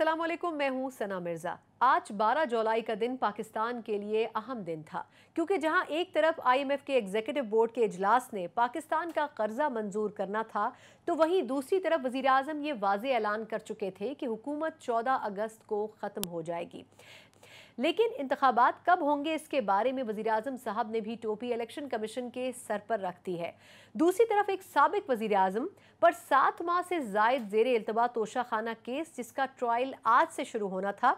अस्सलाम वालेकुम मैं हूं सना मिर्ज़ा आज 12 जुलाई का दिन पाकिस्तान के लिए अहम दिन था क्योंकि जहां एक तरफ आईएमएफ के एग्जीक्यूटिव बोर्ड के इजलास ने पाकिस्तान का कर्जा मंजूर करना था तो वहीं दूसरी तरफ वजीर अजम ये वाज ऐलान कर चुके थे कि हुकूमत 14 अगस्त को ख़त्म हो जाएगी लेकिन इंतबात कब होंगे इसके बारे में वजी अजम साहब ने भी टोपी इलेक्शन कमीशन के सर पर रख दी है दूसरी तरफ एक सबक वजी अजम पर सात माह से जायद जेर अल्तबा खाना केस जिसका ट्रायल आज से शुरू होना था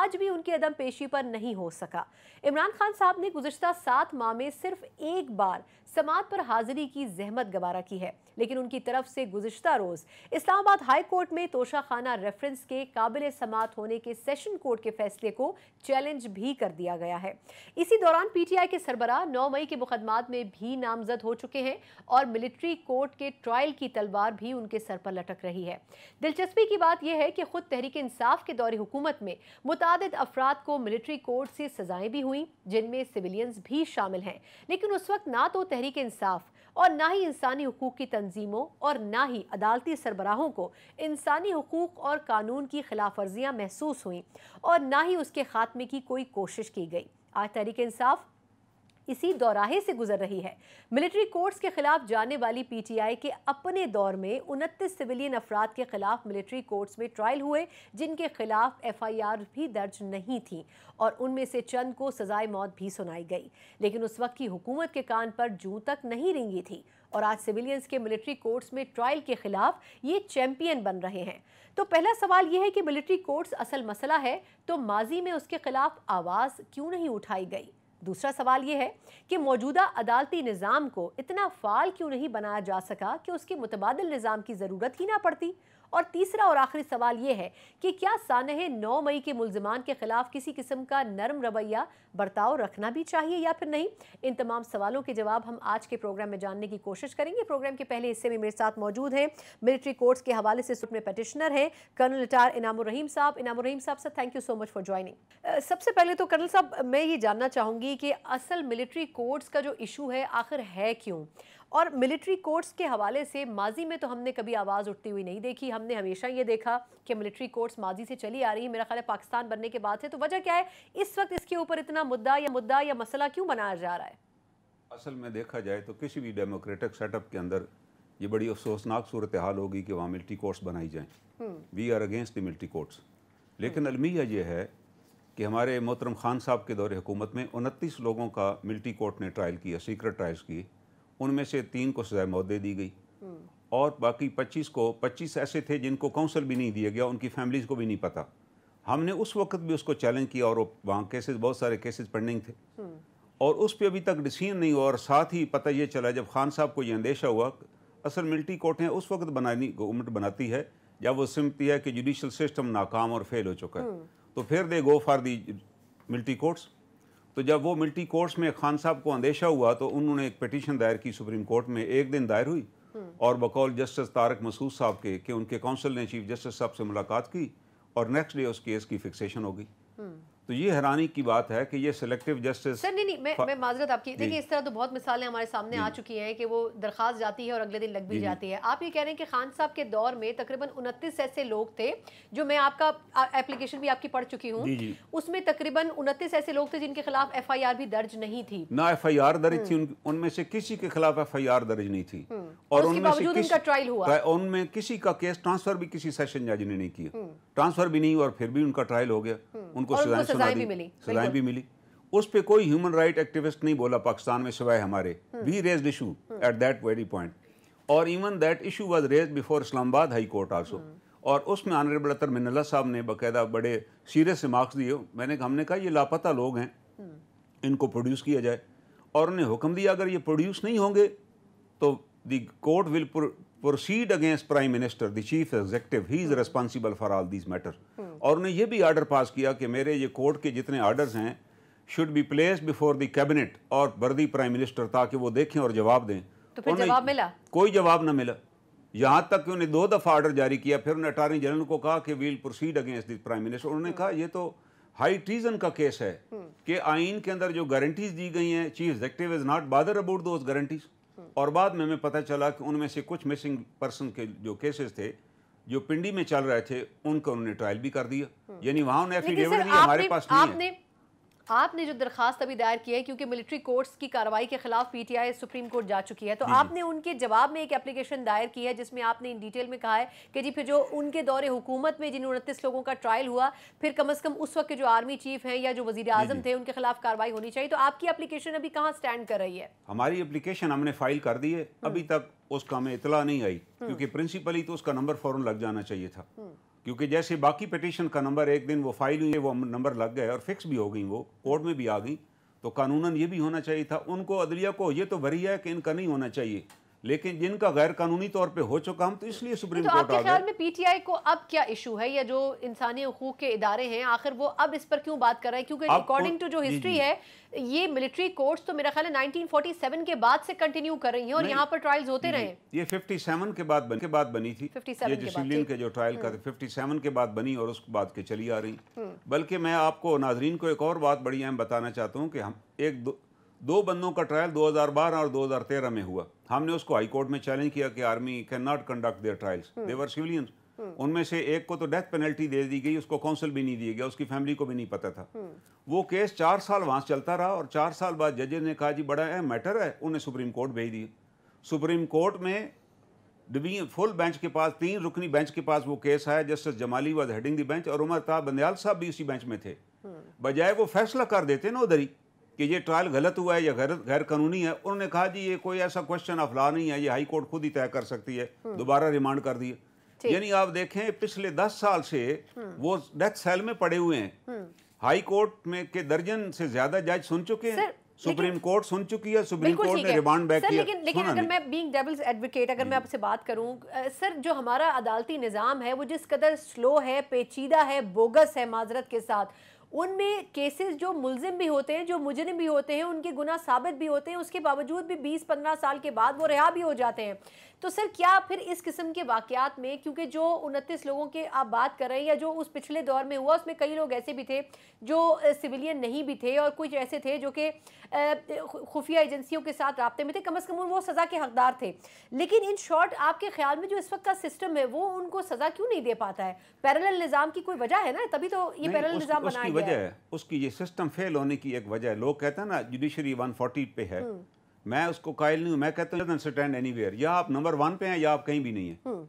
आज भी उनकी अदम पेशी पर नहीं हो सका इमरान खान साहब ने गुजशत सात माह में सिर्फ एक बार समात पर हाजिरी की जहमत गवारा की है लेकिन उनकी तरफ से गुजशत रोज इस्लामाबाद हाई कोर्ट में तोशाखाना रेफरेंस के काबिल समात होने के सेशन कोर्ट के फैसले को चैलेंज भी कर दिया गया है इसी दौरान पीटीआई के सरबरा नौ मई के मुकदमात में भी नामजद हो चुके हैं और मिलिट्री कोर्ट के ट्रायल की तलवार भी उनके सर पर लटक रही है दिलचस्पी की बात यह है कि खुद तहरीक इंसाफ के दौरे हुकूमत में मुतद अफराद को मिलिट्री कोर्ट से सजाएं भी हुई जिनमें सिविलियंस भी शामिल हैं लेकिन उस वक्त ना तो तहरीक इंसाफ और ना ही इंसानी हकूक़ की तंजीमों और ना ही अदालती सरबराहों को इंसानी हकूक़ और कानून की खिलाफ वर्जियाँ महसूस हुई और ना ही उसके ख़ात्मे की कोई कोशिश की गई आज तहरीक इंसाफ इसी दौराहे से गुजर रही है मिलिट्री कोर्ट्स के खिलाफ जाने वाली पीटीआई के अपने दौर में उनतीस सिविलियन अफराद के खिलाफ मिलिट्री कोर्ट्स में ट्रायल हुए जिनके खिलाफ एफआईआर भी दर्ज नहीं थी और उनमें से चंद को सजाए मौत भी सुनाई गई लेकिन उस वक्त की हुकूमत के कान पर जू तक नहीं रेंगी थी और आज सिविलियंस के मिलिट्री कोर्ट्स में ट्रायल के खिलाफ ये चैंपियन बन रहे हैं तो पहला सवाल यह है कि मिलिट्री कोर्ट्स असल मसला है तो माजी में उसके खिलाफ आवाज़ क्यों नहीं उठाई गई दूसरा सवाल ये है कि मौजूदा अदालती निज़ाम को इतना फाल क्यों नहीं बनाया जा सका कि उसके मुतबाद निज़ाम की ज़रूरत ही ना पड़ती और तीसरा और आखिरी सवाल ये है कि क्या सानह नौ मई के मुलजमान के खिलाफ किसी किस्म का नरम रवैया बर्ताव रखना भी चाहिए या फिर नहीं इन तमाम सवालों के जवाब हम आज के प्रोग्राम में जानने की कोशिश करेंगे प्रोग्राम के पहले हिस्से में मेरे साथ मौजूद हैं मिलिट्री कोर्ट्स के हवाले से सुट पटिशनर हैं colonel retire Inamur Rahim sahab Inamur Rahim sahab sir thank you so much for joining सबसे पहले तो कर्नल साहब मैं ये जानना चाहूँगी कि असल मिलिट्री कोर्ट्स का जो इशू है आखिर है क्यों और मिलिट्री कोर्ट्स के हवाले से माजी में तो हमने कभी आवाज़ उठती हुई नहीं देखी हमने हमेशा ये देखा कि मिलिट्री कोर्ट्स माजी से चली आ रही है मेरा ख्याल है पाकिस्तान बनने के बाद से तो वजह क्या है इस वक्त इसके ऊपर इतना मुद्दा या मुद्दा या मसला क्यों बनाया जा रहा है असल में देखा जाए तो किसी भी डेमोक्रेटिक सेटअप के अंदर ये बड़ी अफसोसनाक सूरत हाल होगी कि वहाँ मिल्टी कोर्ट्स बनाई जाएँ we are against the military courts लेकिन हम्म। अलमिया ये है कि हमारे मोहतरम खान साहब के दौर हुकूमत में उनतीस लोगों का मिल्टी कोर्ट ने ट्रायल किया सीक्रेट ट्रायल्स किए उनमें से तीन को सजाए मौत दे दी गई और बाकी पच्चीस को पच्चीस ऐसे थे जिनको काउंसिल भी नहीं दिया गया उनकी फैमिलीज़ को भी नहीं पता हमने उस वक्त भी उसको चैलेंज किया और वहाँ केसेस बहुत सारे केसेस पेंडिंग थे और उस पर अभी तक डिसीजन नहीं हुआ और साथ ही पता ये चला जब खान साहब को ये अंदेशा हुआ असल मिल्टी कोर्टें उस वक्त बनानी गवर्नमेंट बनाती है जब वो सिमती है कि जुडिशल सिस्टम नाकाम और फेल हो चुका है हम्म। तो फिर दे गो फॉर दी मिल्टी कोर्ट्स तो जब वो मिल्टी कोर्ट्स में खान साहब को अंदेशा हुआ तो उन्होंने एक पटिशन दायर की सुप्रीम कोर्ट में एक दिन दायर हुई और बकौल जस्टिस तारक मसूद साहब के कि उनके काउंसिल ने चीफ जस्टिस साहब से मुलाकात की और नेक्स्ट डे उस केस की फिक्सेशन होगी तो ये हैरानी की बात है कि ये सिलेक्टिव जस्टिस सर नहीं नहीं मैं माजरत आपकी देखिए इस तरह तो बहुत मिसालें हमारे सामने आ चुकी हैं कि वो दरखास्त जाती है और अगले दिन लग भी जाती है आप ये कह रहे हैं कि खान साहब के दौर में तकरीबन उनतीस ऐसे लोग थे जो मैं आपका एप्लीकेशन भी आपकी पढ़ चुकी हूँ उसमें तकरीबन उनतीस ऐसे लोग थे जिनके खिलाफ एफ भी दर्ज नहीं थी ना एफ दर्ज थी हम्म। उनमें से किसी के खिलाफ एफ दर्ज नहीं थी हम्म। और ट्रायल हुआ उनमें किसी का केस ट्रांसफर भी किसी सेशन जज ने नहीं किया ट्रांसफर हम्म। भी नहीं और फिर भी उनका ट्रायल हो गया उनको सजाएं भी मिली सजाएं भी मिली उस पर कोई ह्यूमन राइट एक्टिविस्ट नहीं बोला पाकिस्तान में सिवाय हमारे we raise issue at that very point और even that issue was raise before Islamabad high court also और उसमें ऑनरेबल अतर मिनल्ला साहब ने बाकायदा बड़े सीरियस रिमार्क्स दिए मैंने हमने कहा ये लापता लोग हैं हम्म। इनको प्रोड्यूस किया जाए और उन्हें हुक्म दिया अगर ये प्रोड्यूस नहीं होंगे तो the court will proceed against prime minister the chief executive he is responsible for all these matter और उन्हें यह भी आर्डर पास किया कि मेरे ये कोर्ट के जितने आर्डर्स हैं should be place before the cabinet और वर्दी प्राइम मिनिस्टर ताकि वो देखें और जवाब दें तो फिर जवाब मिला कोई जवाब ना मिला यहाँ तक कि उन्हें दो दफ़ा आर्डर जारी किया फिर उन्हें अटार्नी जनरल को कहा कि we'll proceed against this prime minister उन्होंने hmm. कहा ये तो हाई ट्रीजन का केस है hmm. कि आइन के अंदर जो गारंटीज दी गई हैं chief executive is not bother about those guarantees और बाद में हमें पता चला कि उनमें से कुछ मिसिंग पर्सन के जो केसेस थे जो पिंडी में चल रहे थे उनका उन्होंने ट्रायल भी कर दिया हम्म। यानी वहां उन्हें एफिडेविट नहीं हमारे पास नहीं है आपने जो दरखास्त अभी दायर की है क्योंकि मिलिट्री कोर्ट्स की कार्रवाई के खिलाफ पीटीआई सुप्रीम कोर्ट जा चुकी है तो आपने उनके जवाब में एक एप्लीकेशन दायर की है जिसमें आपने इन डिटेल में कहा है कि जी फिर जो उनके दौरे हुकूमत में जिन उनतीस लोगों का ट्रायल हुआ फिर कम से कम उस वक्त के जो आर्मी चीफ हैं या जो वजी आजम थे उनके खिलाफ कार्रवाई होनी चाहिए तो आपकी अप्लीकेशन अभी कहाँ स्टैंड कर रही है हमारी अप्लीकेशन हमने फाइल कर दी है हम्म। अभी तक उसका हमें इतला नहीं आई हम्म। क्योंकि प्रिंसिपली तो उसका नंबर फौरन लग जाना चाहिए था हम्म। क्योंकि जैसे बाकी पटिशन का नंबर एक दिन वो फाइल हुई है वो नंबर लग गए और फिक्स भी हो गई वो कोर्ट में भी आ गई तो कानूनन ये भी होना चाहिए था उनको अदलिया को ये तो भरी है कि इनका नहीं होना चाहिए लेकिन जिनका गैर कानूनी तौर पे हो चुका हम तो इसलिए तो सुप्रीम तो कोर्ट आपके ख्याल में पीटीआई को अब क्या इशू है या जो इंसानी हकूक के इदारे हैं आखिर वो अब इस पर क्यों बात कर रहे हैं क्योंकि अकॉर्डिंग टू जो हिस्ट्री है ये मिलिट्री कोर्ट्स तो मेरा ख्याल है 1947 के बाद से कंटिन्यू कर रही हैं और यहाँ पर ट्रायल्स होते रहे ये 57 के बाद बन, के बाद बनी थी ये जो सिविलियन के जो ट्रायल का फिफ्टी सेवन के बाद बनी और उसके बाद के चली आ रही हम्म। बल्कि मैं आपको नाजरीन को एक और बात बड़ी अहम बताना चाहता हूँ कि हम एक दो बंदों का ट्रायल 2012 और 2013 में हुआ हमने उसको हाई कोर्ट में चैलेंज किया कि army can not conduct their trials over civilians उनमें से एक को तो डेथ पेनल्टी दे दी गई उसको काउंसिल भी नहीं दिया गया उसकी फैमिली को भी नहीं पता था हम्म। वो केस चार साल वहां चलता रहा और चार साल बाद जजेज ने कहा जी बड़ा अहम मैटर है उन्हें सुप्रीम कोर्ट भेज दिया सुप्रीम कोर्ट में डिवीजन फुल बेंच के पास तीन रुकनी बेंच के पास वो केस आया justice Jamali was heading the bench और उमर ताब बंदयाल साहब भी उसी बेंच में थे हम्म। बजाय वो फैसला कर देते ना उधर ही कि ये ट्रायल गलत हुआ है या गैर गैर कानूनी है उन्होंने कहा जी ये कोई ऐसा क्वेश्चन ऑफ लॉ नहीं है ये हाई कोर्ट खुद ही तय कर सकती है हम्म। दोबारा रिमांड कर दिए यानी आप देखें पिछले दस साल से हम्म। वो डेथ सेल में पड़े हुए हैं हाई हम्म। कोर्ट में के दर्जन से ज्यादा जज सुन चुके हैं सुप्रीम कोर्ट सुन चुकी है सुप्रीम कोर्ट ने रिमांड बैक किया लेकिन लेकिन अगर मैं बीइंग डेविल्स एडवोकेट अगर मैं आपसे बात करूं सर जो हमारा अदालती निज़ाम है वो जिस कदर स्लो है पेचीदा है बोगस है माजरत के साथ उनमें केसेस जो मुलजिम भी होते हैं जो मुजरिम भी होते हैं उनके गुना साबित भी होते हैं उसके बावजूद भी बीस पंद्रह साल के बाद वो रिहा भी हो जाते हैं तो सर क्या फिर इस किस्म के वाकयात में क्योंकि जो उनतीस लोगों के आप बात कर रहे हैं या जो उस पिछले दौर में हुआ उसमें कई लोग ऐसे भी थे जो सिविलियन नहीं भी थे और कुछ ऐसे थे जो कि खुफिया एजेंसियों के साथ रबते में थे कम अज़ कम वो सज़ा के हकदार थे लेकिन इन शॉर्ट आपके ख्याल में जो इस वक्त का सिस्टम है वो उनको सज़ा क्यों नहीं दे पाता है पैरल निज़ाम की कोई वजह है ना तभी तो ये पैरल निज़ाम बनाया वजह है उसकी ये सिस्टम फेल होने की एक वजह है लोग कहते हैं ना जुडिशरी वन पे है हम्म। मैं उसको कायल नहीं हूँ मैं कहता हूँ स्टैंड एनी वेयर या आप नंबर वन पे हैं या आप कहीं भी नहीं हैं हम्म।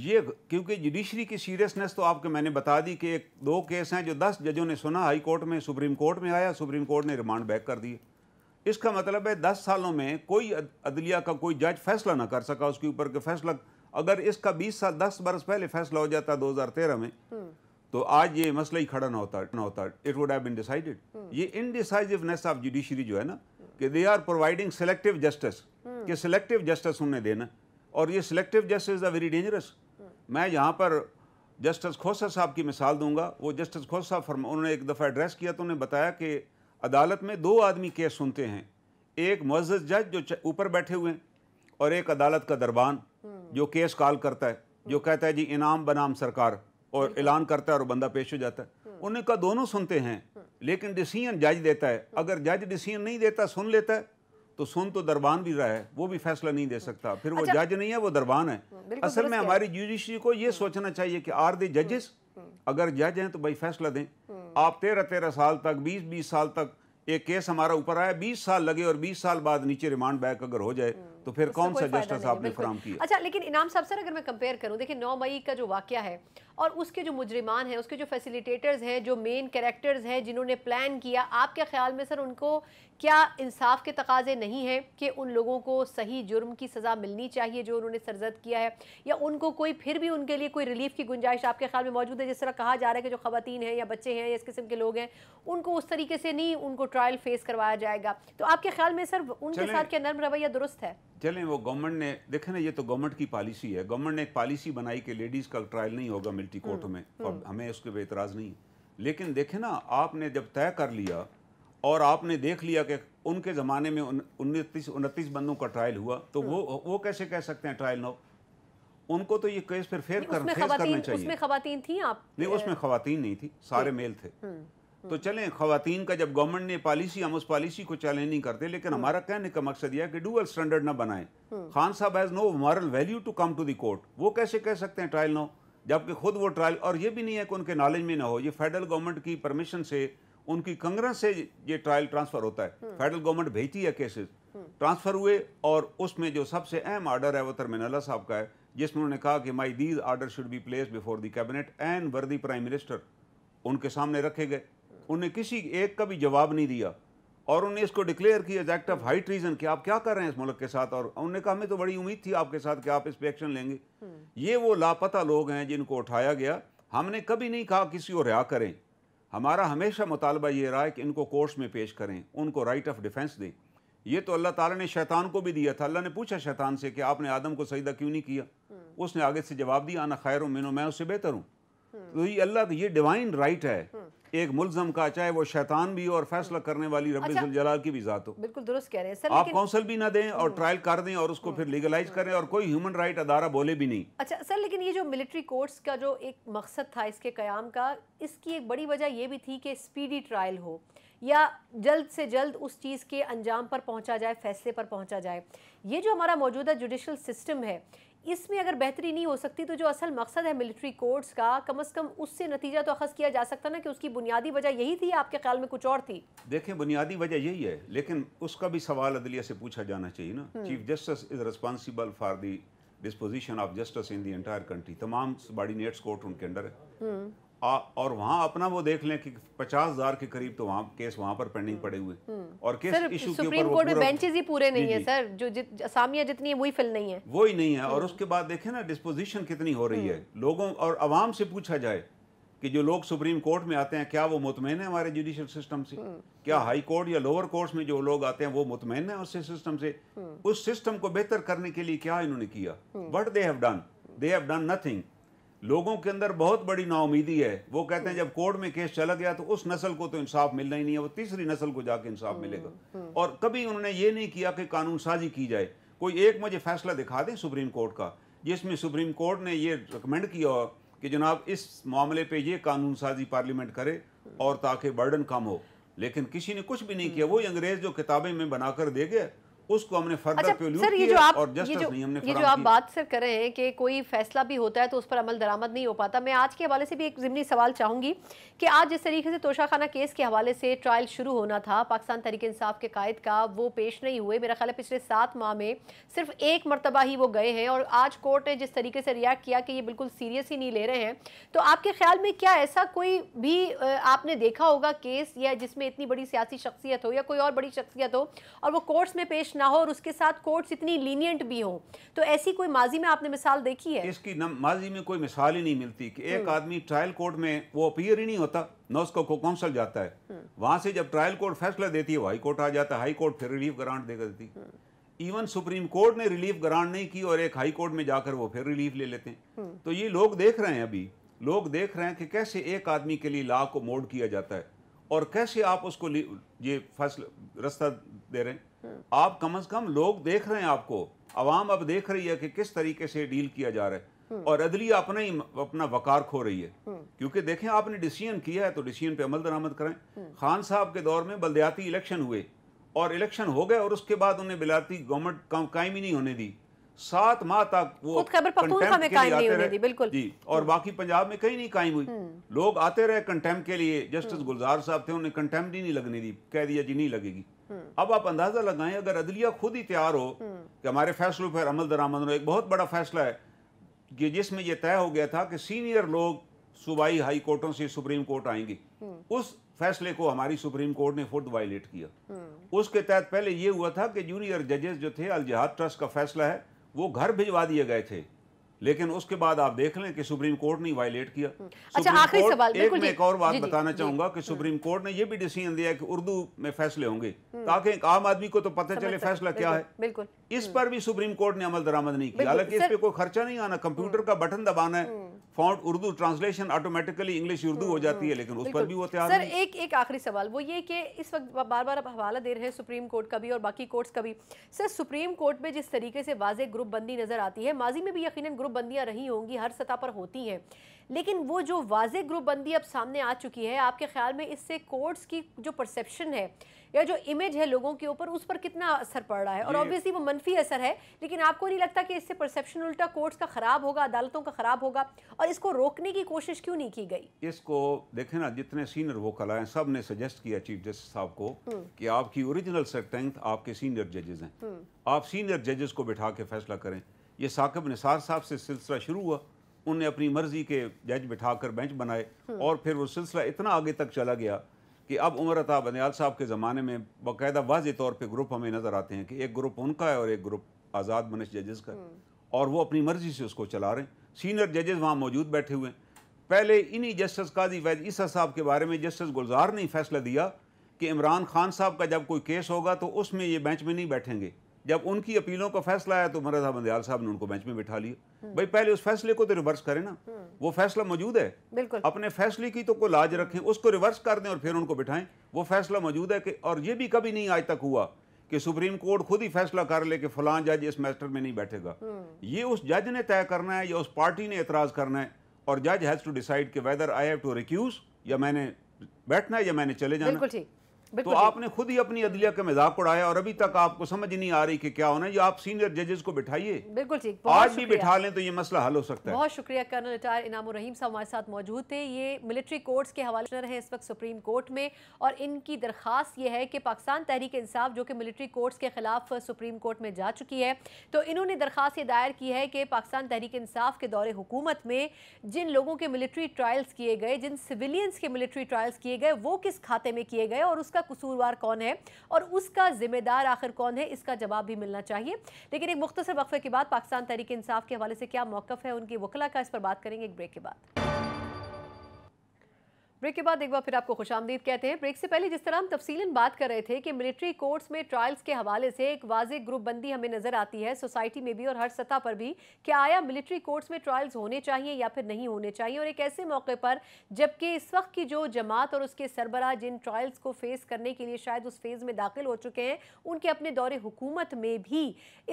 ये क्योंकि जुडिशरी की सीरियसनेस तो आपके मैंने बता दी कि एक दो केस हैं जो दस जजों ने सुना हाई कोर्ट में सुप्रीम कोर्ट में आया सुप्रीम कोर्ट ने रिमांड बैक कर दिए इसका मतलब है दस सालों में कोई अदलिया का कोई जज फैसला ना कर सका उसके ऊपर के फैसला अगर इसका बीस साल दस बरस पहले फैसला हो जाता दो हज़ार तेरह में हम्म। तो आज ये मसला ही खड़ा ना होता ना होता it would have been decided ये इनडिसाइजिवनेस ऑफ जुडिशरी जो है ना कि they are providing selective justice कि सेलेक्टिव जस्टिस उन्हें देना और ये selective justice is a very dangerous मैं यहाँ पर जस्टिस खोसा साहब की मिसाल दूंगा वो जस्टिस खोसा साहब फरमा उन्होंने एक दफ़ा एड्रेस किया तो उन्हें बताया कि अदालत में दो आदमी केस सुनते हैं एक मज्ज जज जो ऊपर बैठे हुए हैं और एक अदालत का दरबान जो केस कॉल करता है जो कहता है जी इनाम बनाम सरकार और ऐलान करता है और बंदा पेश हो जाता है हम्म। उन्होंने कहा दोनों सुनते हैं लेकिन डिसीजन जज देता है अगर जज डिसीजन नहीं देता सुन लेता है तो सुन तो दरबान भी रहा है वो भी फैसला नहीं दे सकता फिर अच्छा, वो जज नहीं है वो दरबान है असल में हमारी जुडिशरी को ये सोचना चाहिए कि आर दे जजेस हम्म, हम्म। अगर जज हैं तो भाई फैसला दें हम्म। आप तेरह तेरह साल तक बीस बीस साल तक एक केस हमारा ऊपर आया बीस साल लगे और बीस साल बाद नीचे रिमांड बैक अगर हो जाए तो फिर कौन सा आपने फ्राम किया अच्छा लेकिन इनाम साहब सर अगर मैं कंपेयर करूं देखिए नौ मई का जो वाक्य है और उसके जो मुजरिमान हैं उसके जो फैसिलिटेटर्स हैं जो मेन कैरेक्टर्स हैं जिन्होंने प्लान किया आपके ख्याल में सर उनको क्या इंसाफ के तकाजे नहीं हैं कि उन लोगों को सही जुर्म की सज़ा मिलनी चाहिए जो उन्होंने सरजद किया है या उनको कोई फिर भी उनके लिए कोई रिलीफ की गुंजाइश आपके ख्याल में मौजूद है जिस तरह कहा जा रहा है कि जो खवतान हैं या बच्चे हैं या इस किस्म के लोग हैं उनको उस तरीके से नहीं उनको ट्रायल फेस करवाया जाएगा तो आपके ख्याल में सर उनके साथ क्या नर्म रवैया दुरुस्त है चलें वो गवर्नमेंट ने देखे ना ये तो गवर्नमेंट की पॉलिसी है गवर्नमेंट ने एक पॉलिसी बनाई कि लेडीज़ का ट्रायल नहीं होगा मिल्टी हम्म, कोर्ट में और हम्म। हमें उसके पर एतराज़ नहीं लेकिन देखे ना आपने जब तय कर लिया और आपने देख लिया कि उनके ज़माने में उनतीस उनतीस बंदों का ट्रायल हुआ तो वो हम्म। वो कैसे कह सकते हैं ट्रायल नो उनको तो ये केस फिर फेर कर, करना चाहिए उसमें खातन थी आप नहीं उसमें खवतिन नहीं थी सारे मेल थे तो चलें खातन का जब गवर्नमेंट ने पॉलिसी हम उस पॉलिसी को चैलेंज नहीं करते लेकिन हम्म। हमारा कहने का मकसद यह कि डूअल स्टैंडर्ड ना बनाएं हम्म। Khan sahab has no moral value to come to the court वो कैसे कह सकते हैं ट्रायल नो जबकि खुद वो ट्रायल और ये भी नहीं है कि उनके नॉलेज में ना हो ये फेडरल गवर्नमेंट की परमिशन से उनकी कंग्रेस से ये ट्रायल ट्रांसफ़र होता है फेडरल हम्म। गवर्नमेंट भेजती है केसेस ट्रांसफ़र हुए और उसमें जो सबसे अहम आर्डर है वो तरमिनल्ला साहब का है जिसमें उन्होंने कहा कि my these order should be place before the cabinet and वर्दी प्राइम मिनिस्टर उनके सामने रखे गए उन्हें किसी एक का भी जवाब नहीं दिया और उन्होंने इसको डिक्लेयर किया as act of high treason कि आप क्या कर रहे हैं इस मुल्क के साथ और उन्होंने कहा हमें तो बड़ी उम्मीद थी आपके साथ कि आप इस पर एक्शन लेंगे हम्म। ये वो लापता लोग हैं जिनको उठाया गया हमने कभी नहीं कहा किसी को रिहा करें हमारा हमेशा मुतालबा ये रहा है कि इनको कोर्ट्स में पेश करें उनको राइट ऑफ डिफेंस दें ये तो अल्लाह ताला ने शैतान को भी दिया था अल्लाह ने पूछा शैतान से कि आपने आदम को सजदा क्यों नहीं किया हम्म। उसने आगे से जवाब दिया आना खैर मिनो मैं उससे बेहतर हूँ हम्म। तो ये अल्लाह का ये डिवाइन राइट है एक मुलजम का चाहे वो शैतान भी और फैसला करने वाली रबी अच्छा, जलाल की भी जात हो बिल्कुल दुरुस्त कह रहे हैं सर आप काउंसिल भी ना दें और हम्म। ट्रायल कर दें और उसको हम्म। फिर लीगलाइज करें और कोई ह्यूमन राइट अदारा बोले भी नहीं अच्छा सर लेकिन ये जो मिलिट्री कोर्ट्स का जो एक मकसद था इसके क्याम का इसकी एक बड़ी वजह यह भी थी कि स्पीडी ट्रायल हो या जल्द से जल्द उस चीज़ के अंजाम पर पहुंचा जाए फैसले पर पहुंचा जाए ये जो हमारा मौजूदा जुडिशल सिस्टम है इसमें अगर बेहतरी नहीं हो सकती तो जो असल मकसद है मिलिट्री कोर्ट्स का कम अज़ कम उससे नतीजा तो अखज़ किया जा सकता ना कि उसकी बुनियादी वजह यही थी आपके ख्याल में कुछ और थी देखें बुनियादी वजह यही है लेकिन उसका भी सवाल अदलिया से पूछा जाना चाहिए ना chief justice is responsible for the disposition of justice in the entire country तमाम बॉडी नेट्स कोर्ट उनके अंडर है हम्म। और वहाँ अपना वो देख लें कि पचास हजार के करीब तो वहाँ केस वहाँ पर पेंडिंग पड़े हुए हम्म। और केस इशू के सुप्रीम कोर्ट में बेंचेज ही पूरे नहीं है सर जो जित जितनी है वही फिल नहीं है वही नहीं है और हम्म। उसके बाद देखें ना डिस्पोजिशन कितनी हो रही है हम्म। लोगों और आवाम से पूछा जाए कि जो लोग सुप्रीम कोर्ट में आते हैं क्या वो मुतमिन है हमारे जुडिशल सिस्टम से क्या हाई कोर्ट या लोअर कोर्ट में जो लोग आते हैं वो मुतमिन है उससे सिस्टम से उस सिस्टम को बेहतर करने के लिए क्या इन्होंने किया what they have done they have done nothing लोगों के अंदर बहुत बड़ी नाउमीदी है वो कहते हैं जब कोर्ट में केस चला गया तो उस नस्ल को तो इंसाफ मिलना ही नहीं है वो तीसरी नस्ल को जाके इंसाफ हम्म, मिलेगा हम्म। और कभी उन्होंने ये नहीं किया कि कानून साजी की जाए कोई एक मुझे फैसला दिखा दें सुप्रीम कोर्ट का जिसमें सुप्रीम कोर्ट ने ये रिकमेंड किया कि जनाब इस मामले पर यह कानून साजी पार्लियामेंट करे और ताकि बर्डन कम हो लेकिन किसी ने कुछ भी नहीं किया हम्म। वही अंग्रेज जो किताबें में बनाकर दे गया उसको हमने फर्दर अच्छा, सर ये जो आप ये जो, ये जो आप बात सर कर रहे हैं कि कोई फैसला भी होता है तो उस पर अमल दरामद नहीं हो पाता मैं आज के हवाले से भी एक ज़िमनी सवाल चाहूंगी कि आज जिस तरीके से तोशाखाना केस के हवाले से ट्रायल शुरू होना था पाकिस्तान तरीके इंसाफ के कायद का वो पेश नहीं हुए मेरा ख्याल है पिछले सात माह में सिर्फ एक मरतबा ही वो गए हैं और आज कोर्ट ने जिस तरीके से रिएक्ट किया कि ये बिल्कुल सीरियस ही नहीं ले रहे हैं तो आपके ख्याल में क्या ऐसा कोई भी आपने देखा होगा केस या जिसमें इतनी बड़ी सियासी शख्सियत हो या कोई और बड़ी शख्सियत हो और वो कोर्ट्स में पेश ना हो और उसके साथ कोर्ट्स इतनी लीनियंट भी हो तो ऐसी कोई माजी में आपने मिसाल देखी है इसकी माजी में कोई मिसाल ही नहीं मिलती कि एक हम्म। आदमी ट्रायल कोर्ट में वो अपीयर ही नहीं होता न उसको को काउंसिल जाता है हम्म। वहां से जब ट्रायल कोर्ट फैसला देती है वो हाई कोर्ट आ जाता है हाई कोर्ट फिर रिलीफ ग्रांट देकर देती इवन सुप्रीम कोर्ट ने रिलीफ ग्रांट नहीं की और एक हाई कोर्ट में जाकर वो फिर रिलीफ ले लेते हैं हम्म। तो ये लोग देख रहे हैं अभी लोग देख रहे हैं कि कैसे एक आदमी के लिए लॉ को मोड़ किया जाता है और कैसे आप उसको ये फैसला रास्ता दे रहे हैं आप कम से कम लोग देख रहे हैं आपको आवाम अब देख रही है कि किस तरीके से डील किया जा रहा है और अदलिया अपना ही अपना वकार खो रही है क्योंकि देखें आपने डिसीजन किया है तो डिसीजन पे अमल दरामद करें खान साहब के दौर में बलदयाती इलेक्शन हुए और इलेक्शन हो गए और उसके बाद उन्हें बिलाती गवर्नमेंट कायम का ही नहीं होने दी सात माह तक वो खबर जी और बाकी पंजाब में कहीं नहीं कायम हुई हम्म। लोग आते रहे कंटेम के लिए जस्टिस गुलजार साहब थे उन्हें कंटेम्प ही नहीं लगने दी कह दिया जी नहीं लगेगी हम्म। अब आप अंदाजा लगाएं अगर अदलिया खुद ही तैयार हो हम्म। कि हमारे फैसलों पर अमल दरामद हो एक बहुत बड़ा फैसला है कि जिसमें यह तय हो गया था कि सीनियर लोग सूबाई हाई कोर्टों से सुप्रीम कोर्ट आएंगे हम्म। उस फैसले को हमारी सुप्रीम कोर्ट ने खुद वायलेट किया उसके तहत पहले यह हुआ था कि जूनियर जजेस जो थे अलजहाद ट्रस्ट का फैसला है वो घर भिजवा दिए गए थे लेकिन उसके बाद आप देख लें कि सुप्रीम कोर्ट ने वायलेट किया हम्म। अच्छा आखिरी सवाल एक मैं एक और बात बताना चाहूंगा कि हम्म। सुप्रीम कोर्ट ने यह भी डिसीजन दिया कि उर्दू में फैसले होंगे हम्म। ताकि एक आम आदमी को तो पता चले फैसला क्या है बिल्कुल इस पर भी सुप्रीम कोर्ट ने अमल दरामद नहीं किया हालांकि इस पर कोई खर्चा नहीं आना कंप्यूटर का बटन दबाना है font Urdu translation automatically English Urdu हो जाती है लेकिन उस पर भी वो तैयार सर एक एक आखिरी सवाल वो ये कि इस वक्त बार बार आप हवाला दे रहे हैं सुप्रीम कोर्ट का भी और बाकी कोर्ट्स का भी सर सुप्रीम कोर्ट में जिस तरीके से वाजे ग्रुप बंदी नज़र आती है माजी में भी यकीन ग्रुप बंदियाँ रही होंगी हर सतह पर होती हैं लेकिन वो जो वाजे ग्रुप बंदी अब सामने आ चुकी है आपके ख्याल में इससे कोर्ट्स की जो परसेप्शन है या जो इमेज है लोगों के ऊपर उस पर कितना असर पड़ रहा है और ऑब्वियसली वो मनफी असर है लेकिन आपको नहीं लगता कि इससे परसेप्शन उल्टा कोर्ट्स का खराब होगा अदालतों का खराब होगा और इसको रोकने की कोशिश क्यों नहीं की गई इसको देखें ना जितने सीनियर वोकल आए सब ने सजेस्ट किया चीफ जस्टिस साहब को हम्म। कि आपकी ओरिजिनल स्ट्रेंथ आपके सीनियर जजेज हैं हम्म। आप सीनियर जजेस को बिठा के फैसला करें ये साकब निसार साहब से सिलसिला शुरू हुआ उनने अपनी मर्जी के जज बिठाकर बेंच बनाए हम्म। और फिर वो सिलसिला इतना आगे तक चला गया कि अब उमर अता बनियाल साहब के ज़माने में बाकायदा वाज तौर पर ग्रुप हमें नज़र आते हैं कि एक ग्रुप उनका है और एक ग्रुप आज़ाद मनश जजेस का हम्म। और वो अपनी मर्ज़ी से उसको चला रहे हैं सीनियर जजेस वहाँ मौजूद बैठे हुए हैं पहले इन्हीं जस्टिस काजी वैद ईसा साहब के बारे में जस्टिस गुलजार ने फैसला दिया कि इमरान खान साहब का जब कोई केस होगा तो उसमें ये बेंच में नहीं बैठेंगे जब उनकी अपीलों का फैसला आया तो मरदा बंदयाल साहब ने उनको बेंच में बिठा लिया हम्म। भाई पहले उस फैसले को तो रिवर्स करें ना हम्म। वो फैसला मौजूद है बिल्कुल अपने फैसले की तो को लाज रखें उसको रिवर्स कर दें और फिर उनको बिठाएं वो फैसला मौजूद है कि और ये भी कभी नहीं आज तक हुआ कि सुप्रीम कोर्ट खुद ही फैसला कर ले कि फलां जज इस मैटर में नहीं बैठेगा हम्म। ये उस जज ने तय करना है या उस पार्टी ने एतराज़ करना है और जज हैज़ टू डिसाइड कि whether I have to recuse या मैंने बैठना है या मैंने चले जाना तो आपने खुद ही अपनी अदलिया का मजाक उड़ाया और अभी तक आपको समझ नहीं आ रही कि क्या होना है आप सीनियर जजेस को बिठाइए बिल्कुल ठीक आज भी बिठा लें तो ये मसला हल हो सकता है बहुत शुक्रिया कर्नल रिटायर इनाम रहीम साहब हमारे साथ मौजूद थे ये मिलिट्री कोर्ट्स के हवाले हैं इस वक्त सुप्रीम कोर्ट में और इनकी दरख्वास्त ये है कि पाकिस्तान तहरीक इंसाफ जो कि मिलिट्री कोर्ट्स के खिलाफ सुप्रीम कोर्ट में जा चुकी है तो इन्होंने दरख्वास्त ये दायर की है कि पाकिस्तान तहरीक इंसाफ के दौरे हुकूमत में जिन लोगों के मिलिट्री ट्रायल्स किए गए जिन सिविलियंस के मिलिट्री ट्रायल्स किए गए वो किस खाते में किए गए और उसका कसूरवार कौन है और उसका जिम्मेदार आखिर कौन है इसका जवाब भी मिलना चाहिए लेकिन एक मुख्तर वक्फे के बाद पाकिस्तान तहरीक इंसाफ के हवाले से क्या मौकफ है उनकी वकला का इस पर बात करेंगे एक ब्रेक के बाद ब्रेक के बाद एक बार फिर आपको खुश आमदीद कहते हैं ब्रेक से पहले जिस तरह हम तफसीलन बात कर रहे थे कि मिलिट्री कोर्ट्स में ट्रायल्स के हवाले से एक वाज ग्रुपबंदी हमें नजर आती है सोसाइटी में भी और हर सतह पर भी कि आया मिलिट्री कोर्ट्स में ट्रायल्स होने चाहिए या फिर नहीं होने चाहिए और एक ऐसे मौके पर जबकि इस वक्त की जो जमात और उसके सरबराह जिन ट्रायल्स को फेस करने के लिए शायद उस फेज़ में दाखिल हो चुके हैं उनके अपने दौरे हुकूमत में भी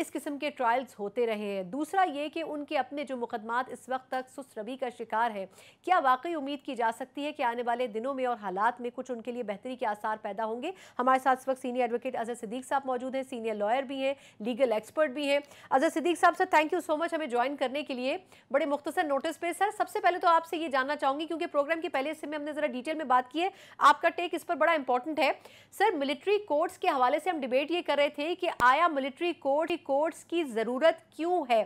इस किस्म के ट्रायल्स होते रहे हैं दूसरा ये कि उनके अपने जो मुकदमा इस वक्त तक सुस्त रबी का शिकार है क्या वाकई उम्मीद की जा सकती है कि आने आने वाले दिनों में और हालात में कुछ उनके लिए बेहतरी के आसार पैदा होंगे हमारे साथ इस वक्त सीनियर एडवोकेट अजय सिद्दीक साहब मौजूद हैं सीनियर लॉयर भी हैं लीगल एक्सपर्ट भी हैं Ajay Siddique sahab sir thank you so much हमें ज्वाइन करने के लिए बड़े मुख्तसर नोटिस पे सर सबसे पहले तो आपसे ये जानना चाहूंगी क्योंकि प्रोग्राम के पहले हिस्से में हमने जरा डिटेल में बात की है आपका टेक इस पर बड़ा इंपॉर्टेंट है सर मिलिट्री कोर्ट्स के हवाले से हम डिबेट ये कर रहे थे कि आया मिलिट्री कोर्ट कोर्ट्स की ज़रूरत क्यों है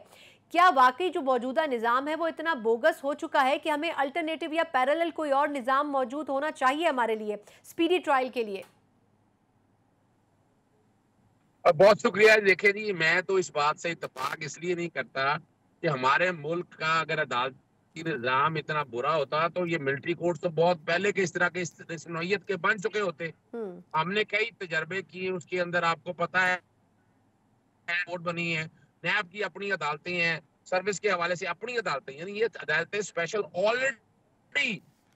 क्या वाकई जो मौजूदा निज़ाम है वो इतना बोगस हो चुका है कि हमें अल्टरनेटिव या पैरेलल कोई और निज़ाम मौजूद होना चाहिए हमारे लिए स्पीडी ट्रायल के लिए बहुत शुक्रिया देखे जी मैं तो इस बात से इतफाक इसलिए नहीं करता कि हमारे मुल्क का अगर अदालती निज़ाम इतना बुरा होता तो ये मिलिट्री कोर्ट तो बहुत पहले के इस तरह के इस नोयत के बन चुके होते हम्म। हमने कई तजर्बे किए उसके अंदर आपको पता है कोर्ट बनी है नैब की अपनी अदालतें हैं सर्विस के हवाले से अपनी अदालतें यानी ये अदालतें स्पेशल ऑलरेडी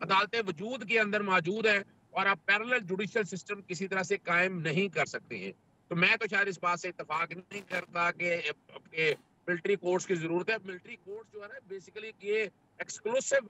अदालतें वजूद के अंदर मौजूद हैं और आप पैरल जुडिशल सिस्टम किसी तरह से कायम नहीं कर सकते हैं तो मैं तो शायद इस बात से इतफाक नहीं करता कि आपके मिलिट्री कोर्ट्स की जरूरत है मिलिट्री कोर्ट्स जो है ना बेसिकली ये एक्सक्लूसिव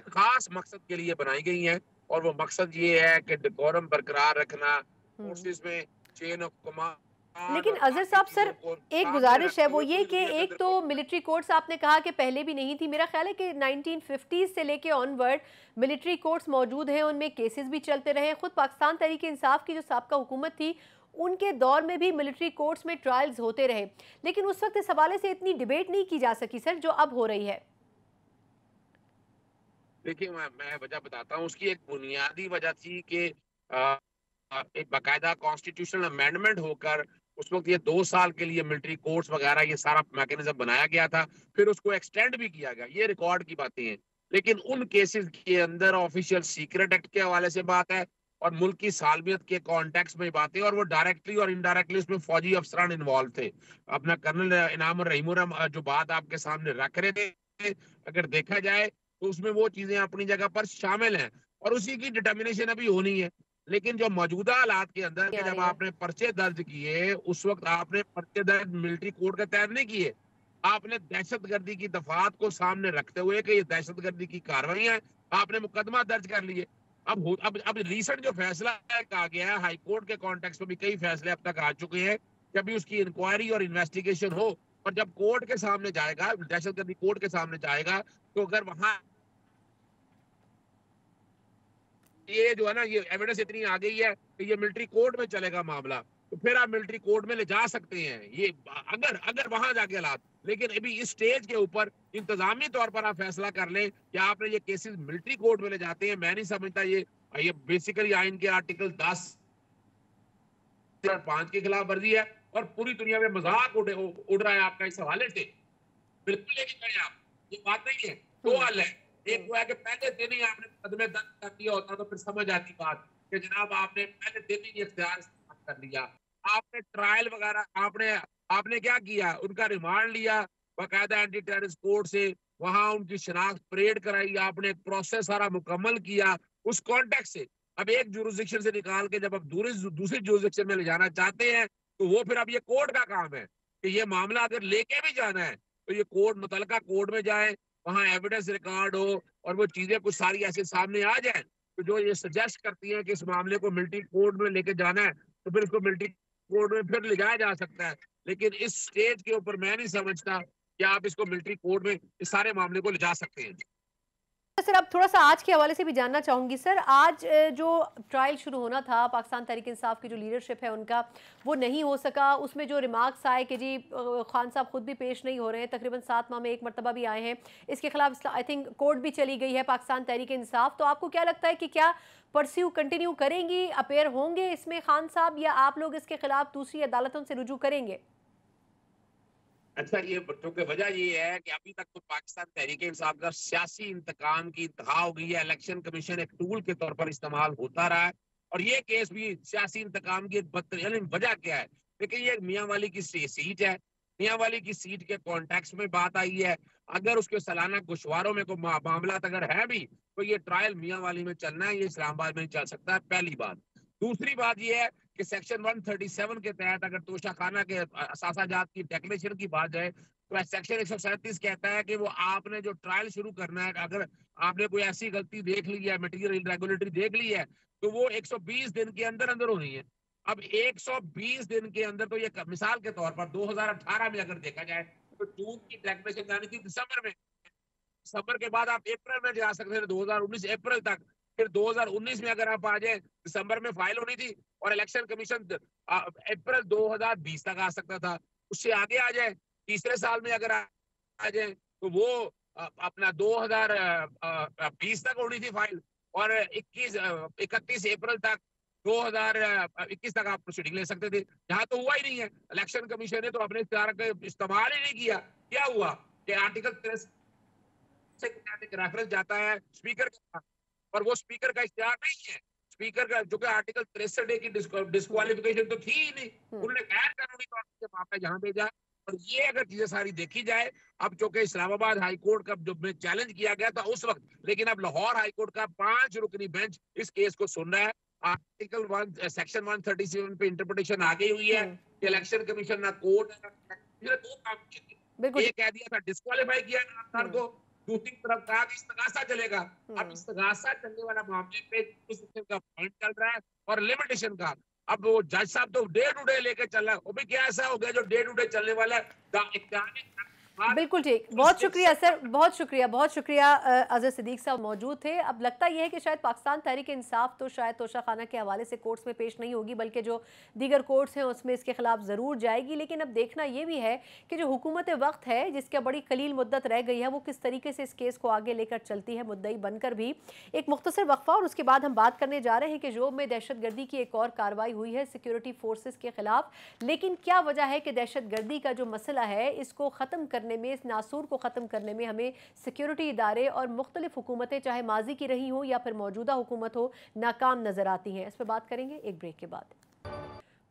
एक खास मकसद के लिए बनाई गई है और वो मकसद ये है कि डिकोरम बरकरार रखना फोर्सेज हम्म। में चेन ऑफ कमांड हाँ, लेकिन अजहर साहब सर एक गुजारिश है वो ये कि एक तो मिलिट्री कोर्ट्स आपने कहा कि पहले भी नहीं थी मेरा ख्याल है कि 1950s से लेके ऑनवर्ड मिलिट्री कोर्ट्स मौजूद हैं उनमें केसेस भी चलते रहे खुद पाकिस्तान तरीके इंसाफ की जो सबका हुकूमत थी उनके दौर में भी मिलिट्री कोर्ट्स में ट्रायल्स होते रहे लेकिन उस वक्त इस हवाले से इतनी डिबेट नहीं की जा सकी सर जो अब हो रही है देखिए मैं मैं वजह बताता हूँ उसकी एक बुनियादी वजह थी कि एक बाकायदा कॉन्स्टिट्यूशनल अमेंडमेंट होकर उस वक्त ये दो साल के लिए मिलिट्री कोर्स वगैरह ये सारा मैकेनिज्म बनाया गया था फिर उसको एक्सटेंड भी किया गया ये रिकॉर्ड की बातें हैं लेकिन उन केसेस के अंदर ऑफिशियल सीक्रेट एक्ट के हवाले से बात है और मुल्क की सालमियत के कॉन्टेक्ट में बातें और वो डायरेक्टली और इनडायरेक्टली उसमें फौजी अफसरान इन्वॉल्व थे अपना कर्नल इनाम और रहीम जो बात आपके सामने रख रहे थे अगर देखा जाए तो उसमें वो चीजें अपनी जगह पर शामिल हैं और उसी की डिटर्मिनेशन अभी होनी है लेकिन जो मौजूदा हालात के अंदर के जब आपने पर्चे दर्ज किए उस वक्त आपने पर्चे दर्ज मिलिट्री कोर्ट के तहत नहीं किए आपने दहशत गर्दी की दफात को सामने रखते हुए कि ये दहशत गर्दी की कार्रवाई है आपने मुकदमा दर्ज कर लिए अब अब अब रिसेंट जो फैसला आ गया है हाई कोर्ट के कॉन्टेक्स में भी कई फैसले अब तक आ चुके हैं जब भी उसकी इंक्वायरी और इन्वेस्टिगेशन हो और जब कोर्ट के सामने जाएगा दहशत गर्दी कोर्ट के सामने जाएगा तो अगर वहाँ ये जो है ना ये एविडेंस इतनी आ गई है कि ये मिलिट्री कोर्ट में चलेगा मामला तो फिर आप मिलिट्री कोर्ट में ले जा सकते हैं ये अगर अगर वहां जाके हालात लेकिन अभी इस स्टेज के ऊपर इंतजामी तौर पर आप फैसला कर लें कि आपने ये केसेस मिलिट्री कोर्ट में ले जाते हैं मैं नहीं समझता ये ये बेसिकली आइन के आर्टिकल दस पांच के खिलाफ वर्जी है और पूरी दुनिया में मजाक उड़ रहा है आपका इस हवाले से बिल्कुल लेकिन आप ये बात नहीं है दो हल है एक वो है कि पहले दिन ही आपने मुकदमे दर्ज कर दिया होता तो फिर समझ आती बात कि जनाब आपने पहले दिन ही इख्तियार इस्तेमाल कर लिया आपने ट्रायल वगैरह आपने आपने क्या किया उनका रिमांड लिया बाकायदा एंटी टेररिस्ट कोर्ट से वहां उनकी शनाख्त परेड कराई आपने एक प्रोसेस सारा मुकम्मल किया उस कॉन्टेक्ट से अब एक जुरिस्डिक्शन से निकाल के जब आप दूसरी दूसरी जुरिस्डिक्शन में ले जाना चाहते हैं तो वो फिर अब ये कोर्ट का काम है कि ये मामला अगर लेके भी जाना है तो ये कोर्ट मुतलका कोर्ट में जाए वहां एविडेंस रिकॉर्ड हो और वो चीजें कुछ सारी ऐसे सामने आ जाए तो जो ये सजेस्ट करती है कि इस मामले को मिल्ट्री कोर्ट में लेके जाना है तो फिर इसको मिल्ट्री कोर्ट में फिर ले जाया जा सकता है लेकिन इस स्टेज के ऊपर मैं नहीं समझता कि आप इसको मिलिट्री कोर्ट में इस सारे मामले को ले जा सकते हैं सर अब थोड़ा सा आज के हवाले से भी जानना चाहूंगी सर आज जो ट्रायल शुरू होना था पाकिस्तान तहरीक इंसाफ की जो लीडरशिप है उनका वो नहीं हो सका उसमें जो रिमार्क्स आए कि जी खान साहब खुद भी पेश नहीं हो रहे हैं तकरीबन सात माह में एक मरतबा भी आए हैं इसके खिलाफ आई थिंक कोर्ट भी चली गई है पाकिस्तान तहरीक इंसाफ तो आपको क्या लगता है कि क्या परस्यू कंटिन्यू करेंगी अपेयर होंगे इसमें खान साहब या आप लोग इसके खिलाफ दूसरी अदालतों से रुजू करेंगे अच्छा ये की वजह ये है कि अभी तक तो पाकिस्तान तहरीक इंसाफ का सियासी इंतकाम की इंतहा हो गई है इलेक्शन कमीशन एक टूल के तौर पर इस्तेमाल होता रहा है और ये केस भी सियासी इंतकाम की वजह क्या है लेकिन ये मियाँ वाली की सीट है मियाँ वाली की सीट के कॉन्टेक्स में बात आई है अगर उसके सालाना गुशवारों में कोई मामला अगर है भी तो ये ट्रायल मियाँ वाली में चलना है ये इस्लामाबाद में चल सकता है पहली बात दूसरी बात यह है कि सेक्शन 137 के तहत अगर तोशाखाना के सासाजात की डेक्लेरेशन की बात जाए तो सेक्शन एक कहता है कि वो आपने जो ट्रायल शुरू करना है अगर आपने कोई ऐसी गलती देख ली है मटीरियल रेगुलेटरी देख ली है तो वो 120 दिन के अंदर अंदर होनी है अब 120 दिन के अंदर तो ये मिसाल के तौर पर 2018 में अगर देखा जाए तो जून की डेक्लेशन जानी थी दिसंबर में दिसंबर के बाद आप अप्रैल में जा सकते हैं 2019 अप्रैल तक फिर 2019 में अगर आप आ जाए दिसंबर में फाइल होनी थी और इलेक्शन कमीशन अप्रैल 2020 तक आ सकता था उससे आगे आ जाए तीसरे साल में अगर आ जाए तो वो अपना 2020 तक होनी थी फाइल और 21 इकतीस अप्रैल तक 2021 तक आप प्रोसीडिंग ले सकते थे यहाँ तो हुआ ही नहीं है इलेक्शन कमीशन ने तो अपने इस्तेमाल ही नहीं किया क्या हुआ कि आर्टिकल से रेफरेंस जाता है स्पीकर पास पर वो स्पीकर का इश्तेहार नहीं है स्पीकर का जो कि आर्टिकल तिरसठ ए की डिस्कालिफिकेशन तो थी ही नहीं हम्म। उन्होंने गैर कानूनी तौर पर मामला यहाँ भेजा और ये अगर चीजें सारी देखी जाए अब जो कि इस्लामाबाद हाईकोर्ट का जो चैलेंज किया गया था उस वक्त लेकिन अब लाहौर हाईकोर्ट का पांच रुकनी बेंच इस केस को सुन रहा है article one section one thirty seven पे इंटरप्रिटेशन आ गई हुई है इलेक्शन हम्म। कमीशन ना कोर्ट ना दो काम किए कह दिया था डिस्कालीफाई किया ना को हम्म। दूसरी तरफ कहा कि इस्तगासा चलेगा अब हम्म। इस्तगासा चलने वाला मामले पे उस का पॉइंट चल रहा है और लिमिटेशन का अब वो जज साहब तो डे टू डे लेके चल रहा है वो भी क्या ऐसा हो गया जो डे टू डे चलने वाला है बिल्कुल ठीक बहुत शुक्रिया सर बहुत शुक्रिया बहुत शुक्रिया अजय सिद्दीक साहब मौजूद थे अब लगता यह है कि शायद पाकिस्तान तहरीक इंसाफ तो शायद तोशा खाना के हवाले से कोर्ट्स में पेश नहीं होगी बल्कि जो दीगर कोर्ट्स हैं उसमें इसके खिलाफ ज़रूर जाएगी लेकिन अब देखना यह भी है कि जो हुकूमत वक्त है जिसका बड़ी कलील मुद्दत रह गई है वो किस तरीके से इस केस को आगे लेकर चलती है मुद्दई बनकर भी एक मुख्तर वक्फा और उसके बाद हम बात करने जा रहे हैं कि जोब में दहशत की एक और कार्रवाई हुई है सिक्योरिटी फोर्सेज के खिलाफ लेकिन क्या वजह है कि दहशत का जो मसला है इसको ख़त्म करने करने में इस नासूर को ख़त्म करने में हमें सिक्योरिटी इदारे और मुख्तलिफ हुकूमतें चाहे माजी की रही हों या फिर मौजूदा हुकूमत हो नाकाम नज़र आती हैं इस पर बात करेंगे एक ब्रेक के बाद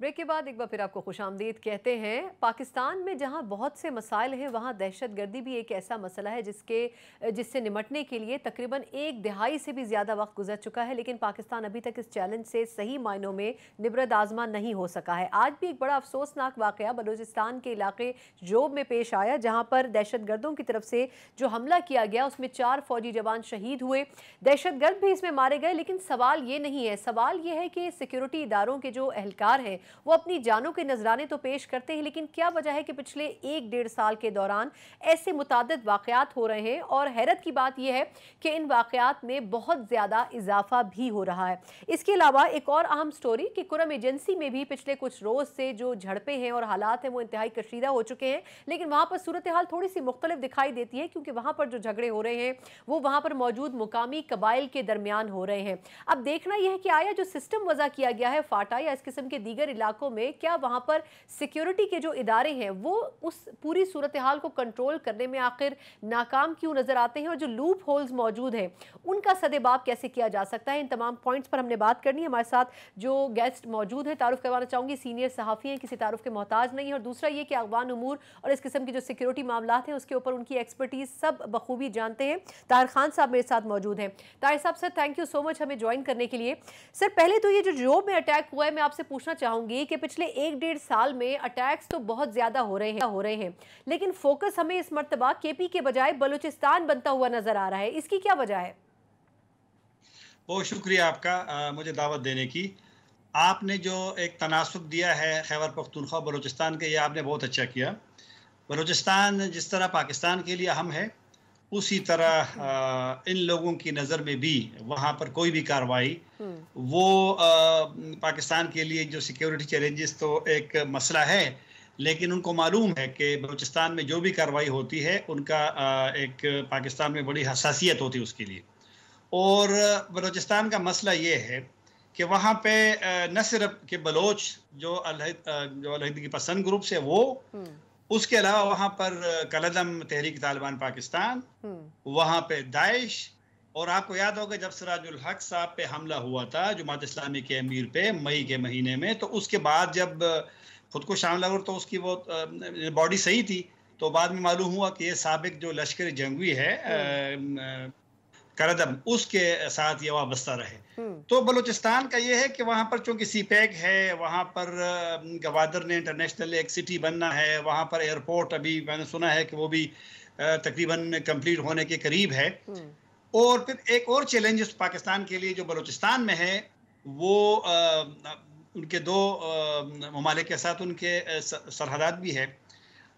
ब्रेक के बाद एक बार फिर आपको खुश आमदीद कहते हैं पाकिस्तान में जहाँ बहुत से मसाइल हैं वहाँ दहशत गर्दी भी एक ऐसा मसला है जिसके जिससे निमटने के लिए तकरीबन एक दहाई से भी ज़्यादा वक्त गुजर चुका है लेकिन पाकिस्तान अभी तक इस चैलेंज से सही मायनों में निबरद आजमा नहीं हो सका है आज भी एक बड़ा अफसोसनाक वाक़ बलोचिस्तान के इलाके जोब में पेश आया जहाँ पर दहशत गर्दों की तरफ से जो हमला किया गया उसमें चार फौजी जवान शहीद हुए दहशत गर्द भी इसमें मारे गए लेकिन सवाल ये नहीं है सवाल ये है कि सिक्योरिटी इदारों के जो अहलकार हैं वो अपनी जानों के नजराने तो पेश करते हैं लेकिन क्या वजह है कि पिछले एक डेढ़ साल के दौरान ऐसे मुतद वाकत हो रहे हैं और हैरत की बात यह है कि इन वाक़ात में बहुत ज़्यादा इजाफा भी हो रहा है इसके अलावा एक और अहम स्टोरी कि कुरम एजेंसी में भी पिछले कुछ रोज़ से जो झड़पें हैं और हालात हैं वो इंतहाई कशीदा हो चुके हैं लेकिन वहां पर सूरत हाल थोड़ी सी मुख्तलिफ दिखाई देती है क्योंकि वहां पर जो झगड़े हो रहे हैं वो वहां पर मौजूद मुकामी कबाइल के दरमियान हो रहे हैं अब देखना यह है कि आया जो सिस्टम वजह किया गया है फाटा या इस किस्म के दीगर इलाकों में क्या वहाँ पर सिक्योरिटी के जो इदारे हैं वो उस पूरी सूरत हाल को कंट्रोल करने में आखिर नाकाम क्यों नजर आते हैं और जो लूप होल्स मौजूद हैं उनका सदेबाब कैसे किया जा सकता है इन तमाम पॉइंट्स पर हमने बात करनी है हमारे साथ जो गेस्ट मौजूद हैं तारुफ करवाना चाहूँगी सीनियर सहाफ़ी हैं किसी तारुफ के मोहताज नहीं है और दूसरा ये कि अगवान उमूर और इस किस्म के जो सिक्योरिटी मामला हैं उसके ऊपर उनकी एक्सपर्टीज़ सब बखूबी जानते हैं तार खान साहब मेरे साथ मौजूद हैं Tar sahab sir thank you so much हमें ज्वाइन करने के लिए सर पहले तो ये जो जॉब में अटैक हुआ है मैं आपसे पूछना चाहूंगा चाहूंगी कि पिछले एक डेढ़ साल में अटैक्स तो बहुत ज़्यादा हो रहे हैं हो रहे हैं लेकिन फोकस हमें इस मरतबा केपी के बजाय बलूचिस्तान बनता हुआ नज़र आ रहा है इसकी क्या वजह है बहुत शुक्रिया आपका आ, मुझे दावत देने की आपने जो एक तनासब दिया है खैबर पख्तनख्वा बलूचिस्तान के ये आपने बहुत अच्छा किया बलूचिस्तान जिस तरह पाकिस्तान के लिए अहम है उसी तरह हम्म। इन लोगों की नज़र में भी वहाँ पर कोई भी कार्रवाई हम्म। वो पाकिस्तान के लिए जो सिक्योरिटी चैलेंजेस तो एक मसला है लेकिन उनको मालूम है कि बलूचिस्तान में जो भी कार्रवाई होती है उनका एक पाकिस्तान में बड़ी हसासियत होती है उसके लिए और बलूचिस्तान का मसला ये है कि वहाँ पे न सिर्फ के बलोच जो अलहद जो अलहदगी पसंद ग्रुप से वो हम्म। उसके अलावा वहाँ पर कलदम तहरीक तालिबान पाकिस्तान हम्म। वहाँ पे दाइश और आपको याद होगा जब सराजुल हक साहब पे हमला हुआ था जुमात इस्लामी के अमीर पे मई के महीने में तो उसके बाद जब खुद को शामिल और तो उसकी वो बॉडी सही थी तो बाद में मालूम हुआ कि ये सबक जो लश्कर जंगवी है हम्म। करदम उसके साथ ये वाबस्ता रहे हम्म। तो बलूचिस्तान का ये है कि वहाँ पर चूंकि सी पैक e है वहाँ पर गवादर ने इंटरनेशनल एक सिटी बनना है वहाँ पर एयरपोर्ट अभी मैंने सुना है कि वो भी तकरीबन कंप्लीट होने के करीब है हम्म। और फिर एक और चैलेंज पाकिस्तान के लिए जो बलूचिस्तान में है वो आ, उनके दो ममालिक के साथ उनके सरहदात भी है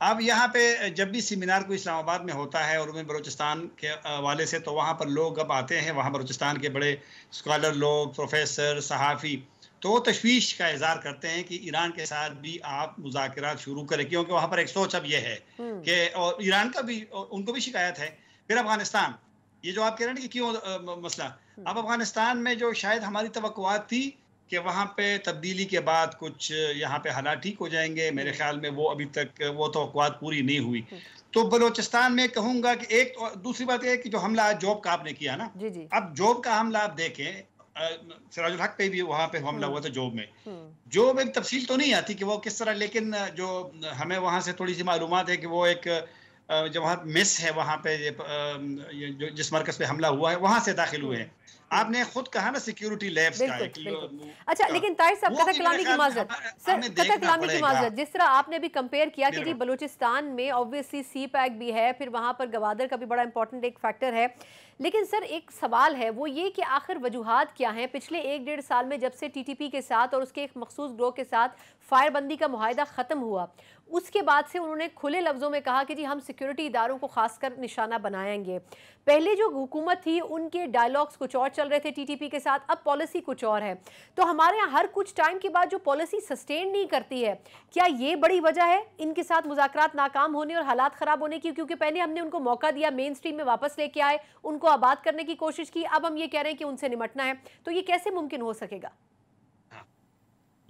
अब यहाँ पे जब भी सेमिनार को इस्लामाबाद में होता है और उनमें बलोचिस्तान के वाले से तो वहाँ पर लोग अब आते हैं वहाँ बलोचिस्तान के बड़े स्कॉलर लोग प्रोफेसर सहाफ़ी तो वो तशवीश का इजहार करते हैं कि ईरान के साथ भी आप मुजाकर शुरू करें क्योंकि वहाँ पर एक सोच अब यह है कि और ईरान का भी उनको भी शिकायत है फिर अफगानिस्तान ये जो आप कह रहे हैं कि क्यों मसला अब अफगानिस्तान में जो शायद हमारी तो थी कि वहाँ पे तब्दीली के बाद कुछ यहाँ पे हालात ठीक हो जाएंगे मेरे हम्म। ख्याल में वो अभी तक वो तो पूरी नहीं हुई हम्म। तो बलोचिस्तान में कहूँगा कि एक तो, दूसरी बात यह है कि जो हमला जॉब का आपने किया ना जी जी। अब जॉब का हमला आप देखें सिराजुल हक पे भी वहाँ पे हमला हुआ हम्म। था जॉब में जॉब में तफसील तो नहीं आती कि वो किस तरह लेकिन जो हमें वहाँ से थोड़ी सी मालूम है कि वो एक जो वहाँ मिस है वहाँ पे जिस मरकज़ पे हमला हुआ है वहाँ से दाखिल हुए हैं आपने खुद कहा ना सिक्योरिटी लैब्स का अच्छा लेकिन ताहिर साहब कथा कलामी की माजरत सर कथा कलामी की माजरत जिस तरह आपने भी कंपेयर किया कि जी बलूचिस्तान में ऑब्वियसली सी पैक भी है फिर वहां पर गवादर का भी बड़ा इंपॉर्टेंट एक फैक्टर है लेकिन सर एक सवाल है वो ये कि आखिर वजूहत क्या हैं पिछले एक डेढ़ साल में जब से टी टी पी के साथ और उसके एक मखसूस ग्रोह के साथ फायरबंदी का माहदा ख़त्म हुआ उसके बाद से उन्होंने खुले लफ्ज़ों में कहा कि जी हम सिक्योरिटी इदारों को खासकर निशाना बनाएंगे पहले जो हुकूमत थी उनके डायलॉग्स कुछ और चल रहे थे टीटीपी के साथ अब पॉलिसी कुछ और है तो हमारे यहाँ हर कुछ टाइम के बाद जो पॉलिसी सस्टेन नहीं करती है क्या ये बड़ी वजह है इनके साथ मुजाकर नाकाम होने और हालात ख़राब होने की क्योंकि पहले हमने उनको मौका दिया मेन स्ट्रीम में वापस लेके आए उनको आबाद करने की कोशिश की अब हम ये कह रहे हैं कि उनसे निमटना है तो ये कैसे मुमकिन हो सकेगा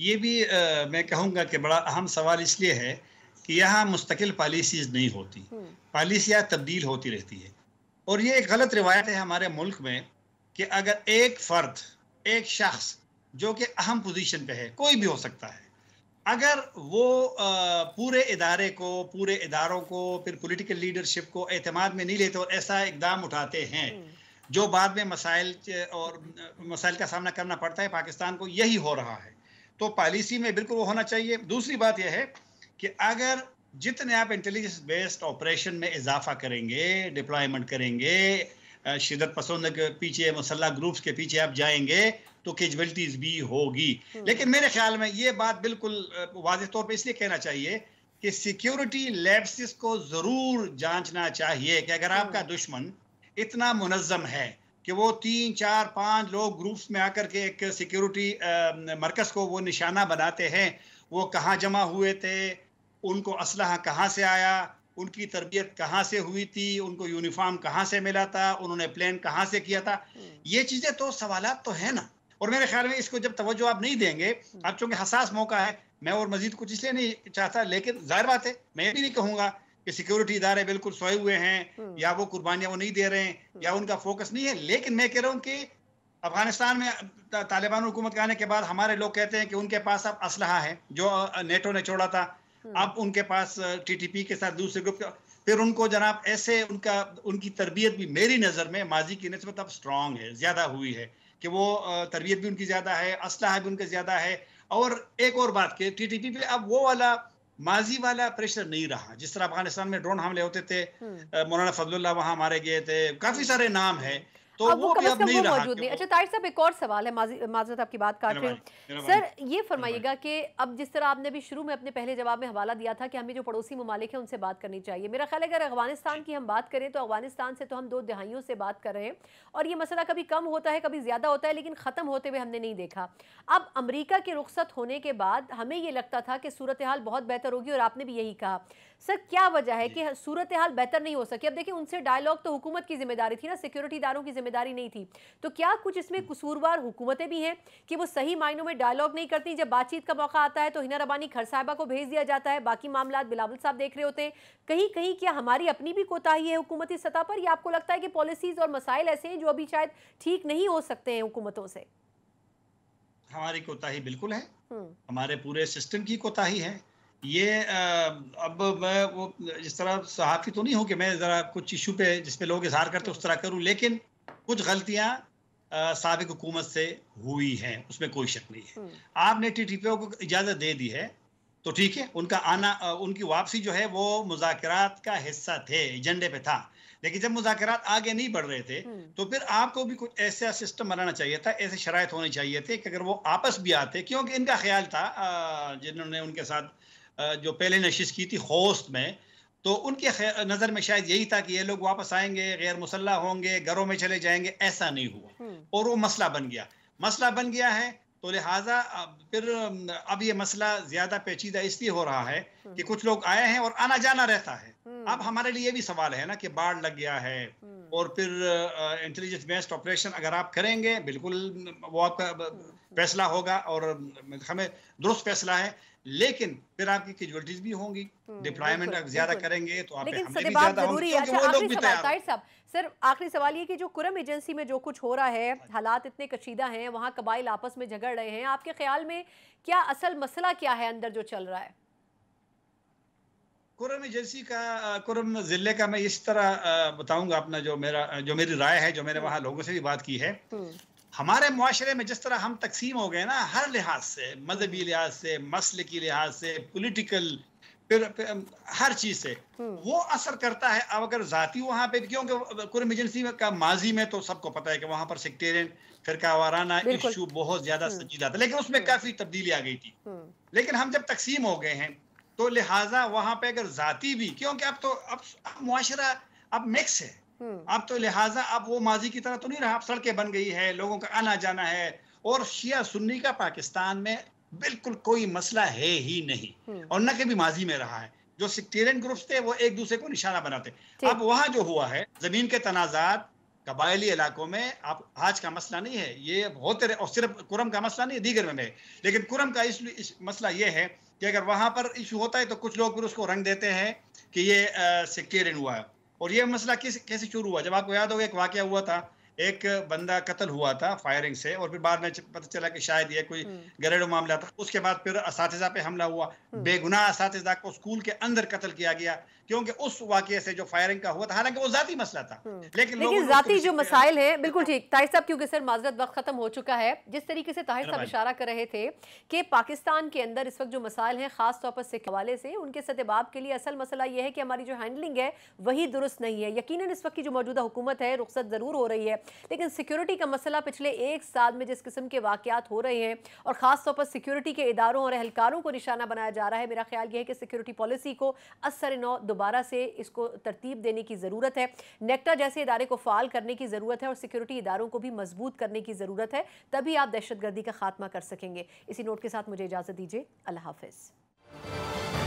ये भी आ, मैं कहूँगा कि बड़ा अहम सवाल इसलिए है कि यहाँ मुस्तकिल पॉलिसीज़ नहीं होती हम्म। पॉलिसियाँ तब्दील होती रहती है और ये एक गलत रिवायत है हमारे मुल्क में कि अगर एक फ़र्द एक शख्स जो कि अहम पोजीशन पे है कोई भी हो सकता है अगर वो आ, पूरे इदारे को पूरे इदारों को फिर पॉलिटिकल लीडरशिप को अहतमाद में नहीं लेते और ऐसा इकदाम उठाते हैं हम्म। जो बाद में मसाइल और मसाइल का सामना करना पड़ता है पाकिस्तान को यही हो रहा है तो पॉलिसी में बिल्कुल वो होना चाहिए दूसरी बात यह है कि अगर जितने आप इंटेलिजेंस बेस्ड ऑपरेशन में इजाफा करेंगे डिप्लॉयमेंट करेंगे शिदत पसंद के पीछे मसल्ला ग्रुप्स के पीछे आप जाएंगे तो केजबलिटीज भी होगी हम्म। लेकिन मेरे ख्याल में ये बात बिल्कुल वाज तौर पर इसलिए कहना चाहिए कि सिक्योरिटी लेब्स को ज़रूर जांचना चाहिए कि अगर हम्म। आपका दुश्मन इतना मुनज़म है कि वो तीन चार पांच लोग ग्रुप्स में आकर के एक सिक्योरिटी मरकज़ को वो निशाना बनाते हैं वो कहाँ जमा हुए थे उनको असल कहाँ से आया उनकी तरबियत कहाँ से हुई थी उनको यूनिफॉर्म कहाँ से मिला था उन्होंने प्लान कहाँ से किया था हम्म। ये चीज़ें तो सवाल तो हैं ना और मेरे ख्याल में इसको जब तवज्जो आप नहीं देंगे अब हम्म। चूंकि हसास मौका है मैं और मजीद कुछ इसलिए नहीं चाहता लेकिन जाहिर बात है मैं भी नहीं कहूँगा कि सिक्योरिटी इदारे बिल्कुल सोए हुए हैं हम्म। या वो कुर्बानियां वो नहीं दे रहे हैं या उनका फोकस नहीं है लेकिन मैं कह रहा हूँ कि अफगानिस्तान में तालिबान हुकूमत के आने के बाद हमारे लोग कहते हैं कि उनके पास अब असलहा है जो नेटो ने छोड़ा था हम्म। अब उनके पास टीटीपी के साथ दूसरे ग्रुप का फिर उनको जनाब ऐसे उनका उनकी तरबियत भी मेरी नज़र में माजी की नस्बत अब स्ट्रांग है ज़्यादा हुई है कि वो तरबियत भी उनकी ज़्यादा है असलाह भी उनका ज़्यादा है और एक और बात के टीटीपी पे अब वो वाला माजी वाला प्रेशर नहीं रहा जिस तरह अफगानिस्तान में ड्रोन हमले होते थे हम्म। मौलाना फजलुल्ला वहां मारे गए थे काफी सारे नाम है तो अब वो, कम अज कम वो मौजूद नहीं अच्छा ताहिर साहब एक और सवाल है माजरत आपकी बात काट रही सर ये फरमाइएगा कि अब जिस तरह आपने अभी शुरू में अपने पहले जवाब में हवाला दिया था कि हमें जो पड़ोसी ममालिक हैं उनसे बात करनी चाहिए मेरा ख्याल है अगर अफगानिस्तान की हम बात करें तो अफगानिस्तान से तो हम दो दहाइयों से बात कर रहे हैं और ये मसला कभी कम होता है कभी ज़्यादा होता है लेकिन ख़त्म होते हुए हमने नहीं देखा अब अमरीका के रुख्सत होने के बाद हमें ये लगता था कि सूरत हाल बहुत बेहतर होगी और आपने भी यही कहा सर क्या वजह है कि सूरत हाल बेहतर नहीं हो सकी अब देखिए उनसे डायलॉग तो हुकूमत की जिम्मेदारी थी ना सिक्योरिटी दारों की जिम्मेदारी नहीं थी तो क्या कुछ इसमें कसूरवार हुकूमतें भी हैं कि वो सही मायनों में डायलॉग नहीं करती जब बातचीत का मौका आता है तो हिना रबानी खर साहबा को भेज दिया जाता है बाकी मामला बिलावल साहब देख रहे होते हैं कहीं कहीं क्या हमारी अपनी भी कोताही है हुकूमती सतह पर या आपको लगता है कि पॉलिसीज और मसाइल ऐसे हैं जो अभी शायद ठीक नहीं हो सकते हैं हुकूमतों से हमारी कोताही बिल्कुल है हम्म। हमारे पूरे सिस्टम की कोताही है ये अब मैं वो जिस तरह सहाफ़ी तो नहीं हूँ कि मैं ज़रा कुछ इशू पे जिसपे लोग इजहार करते उस तरह करूँ लेकिन कुछ गलतियाँ सबक हुकूमत से हुई हैं उसमें कोई शक नहीं है हम्म। आपने टी टी पी ओ को इजाज़त दे दी है तो ठीक है उनका आना उनकी वापसी जो है वो मुजात का हिस्सा थे एजेंडे पे था लेकिन जब मुजात आगे नहीं बढ़ रहे थे हम्म। तो फिर आपको भी कुछ ऐसा सिस्टम बनाना चाहिए था ऐसे शराय होने चाहिए थे कि अगर वो आपस भी आते क्योंकि इनका ख्याल था जिन्होंने उनके साथ जो पहले नशिश की थी होस्त में तो उनके नज़र में शायद यही था कि ये लोग वापस आएंगे गैर मुसल्ह होंगे घरों में चले जाएंगे ऐसा नहीं हुआ हम्म। और वो मसला बन गया मसला बन गया है तो लिहाजा फिर अब ये मसला ज्यादा पेचीदा इसलिए हो रहा है हम्म। कि कुछ लोग आए हैं और आना जाना रहता है हम्म। अब हमारे लिए भी सवाल है ना कि बाढ़ लग गया है और फिर इंटेलिजेंस बेस्ड ऑपरेशन अगर आप करेंगे बिल्कुल वो आपका फैसला होगा और हमें दुरुस्त फैसला है लेकिन फिर आपकी कैजुअलिटीज भी होंगी डिप्लॉयमेंट हम्म, आप ज्यादा करेंगे तो आपके हमले भी ज्यादा होंगे अच्छा, वो लोग भी साहब सर आखिरी सवाल ये कि जो कुरम एजेंसी में जो कुछ हो रहा है अच्छा। हालात इतने कशीदा हैं वहाँ कबाइल आपस में झगड़ रहे हैं आपके ख्याल में क्या असल मसला क्या है अंदर जो चल रहा है कुरम एजेंसी का कुरम ज़िले का मैं इस तरह बताऊंगा अपना जो मेरा जो मेरी राय है जो मैंने हम्म। वहाँ लोगों से भी बात की है हम्म। हमारे माशरे में जिस तरह हम तकसीम हो गए ना हर लिहाज से मजहबी लिहाज से मसल की लिहाज से पोलिटिकल फिर, फिर हर चीज से हम्म। वो असर करता है अब अगर जाती वहां पे क्योंकि कुरम एजेंसी का माजी में तो सबको पता है कि वहां पर सेक्टेरियन फिर वाराना इशू बहुत ज्यादा हम्म। संजीदा था लेकिन उसमें हम्म। काफी तब्दीली आ गई थी लेकिन हम जब तकसीम हो गए हैं तो लिहाजा वहां पे अगर जाती भी क्योंकि अब तो अब, अब अब मिक्स है हम्म। अब तो लिहाजा अब वो माजी की तरह तो नहीं रहा अब सड़कें बन गई है लोगों का आना जाना है और शिया सुन्नी का पाकिस्तान में बिल्कुल कोई मसला है ही नहीं हम्म। और न कभी माजी में रहा है जो सिक्टेरियन ग्रुप्स थे वो एक दूसरे को निशाना बनाते अब वहां जो हुआ है जमीन के तनाजात कबायली इलाकों में आप आज का मसला नहीं है ये होते रहे और सिर्फ कुरम का मसला नहीं है दीगर में है लेकिन कुरम का इस, इस मसला ये है कि अगर वहां पर इशू होता है तो कुछ लोग फिर उसको रंग देते हैं कि ये सेक्टेरियन हुआ है और ये मसला किस कैसे शुरू हुआ जब आपको याद होगा एक वाक्य हुआ था एक बंदा कत्ल हुआ था फायरिंग से और फिर बाद में पता चला कि शायद ये कोई हम्म। घरेलू मामला था उसके बाद फिर इस पे हमला हुआ हम्म। बेगुनाह इस को स्कूल के अंदर कत्ल किया गया क्योंकि उस वाक्य से जो फायरिंग का हुआ था हालांकि वो जाती मसला था हम्म। लेकिन लेकिन जाती जो मसाइल है बिल्कुल ठीक ताहिर साहब क्योंकि सर माजरत वक्त खत्म हो चुका है जिस तरीके से ताहिर साहब इशारा कर रहे थे कि पाकिस्तान के अंदर इस वक्त जो मसाइल हैं खासतौर पर सिख हवाले से उनके सतबाब के लिए असल मसला यह है कि हमारी जो हैंडलिंग है वही दुरुस्त नहीं है यकीन इस वक्त की जो मौजूदा हुकूमत है रुख्सत ज़रूर हो रही है लेकिन सिक्योरिटी का मसला पिछले एक साल में जिस किस्म के वाकत हो रहे हैं और खासतौर पर सिक्योरिटी के इदारों और एहलकारों को निशाना बनाया जा रहा है मेरा ख्याल यह है कि सिक्योरिटी पॉलिसी को असर नौ दोबारा से इसको तरतीब देने की ज़रूरत है नेक्टा जैसे इदारे को फ़ाल करने की ज़रूरत है और सिक्योरिटी इदारों को भी मजबूत करने की ज़रूरत है तभी आप दहशतगर्दी का खात्मा कर सकेंगे इसी नोट के साथ मुझे इजाज़त दीजिए अल्लाह हाफिज़